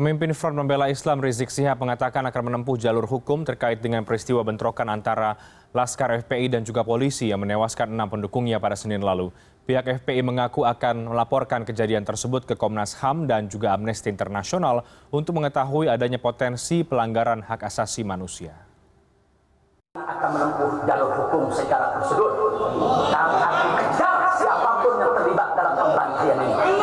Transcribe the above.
Pemimpin Front Pembela Islam Rizik Sihab mengatakan akan menempuh jalur hukum terkait dengan peristiwa bentrokan antara Laskar FPI dan juga polisi yang menewaskan enam pendukungnya pada Senin lalu. Pihak FPI mengaku akan melaporkan kejadian tersebut ke Komnas HAM dan juga Amnesty Internasional untuk mengetahui adanya potensi pelanggaran hak asasi manusia. Akan menempuh jalur hukum secara tersebut. Kami akan siapapun yang terlibat dalam pembantian ini.